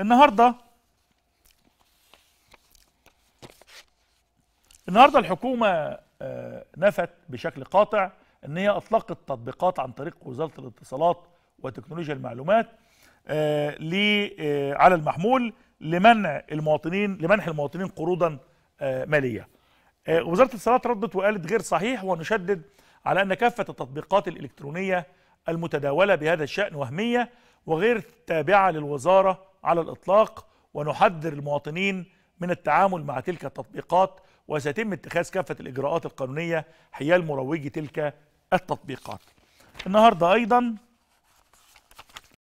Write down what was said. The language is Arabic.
النهارده النهارده الحكومه آه، نفت بشكل قاطع ان هي اطلقت تطبيقات عن طريق وزاره الاتصالات وتكنولوجيا المعلومات آه، آه، على المحمول لمنع المواطنين لمنح المواطنين قروضا ماليه. وزاره الاتصالات ردت وقالت غير صحيح ونشدد على ان كافه التطبيقات الالكترونيه المتداوله بهذا الشان وهميه وغير تابعه للوزاره على الإطلاق ونحذر المواطنين من التعامل مع تلك التطبيقات وسيتم اتخاذ كافة الإجراءات القانونية حيال مروجي تلك التطبيقات النهاردة أيضا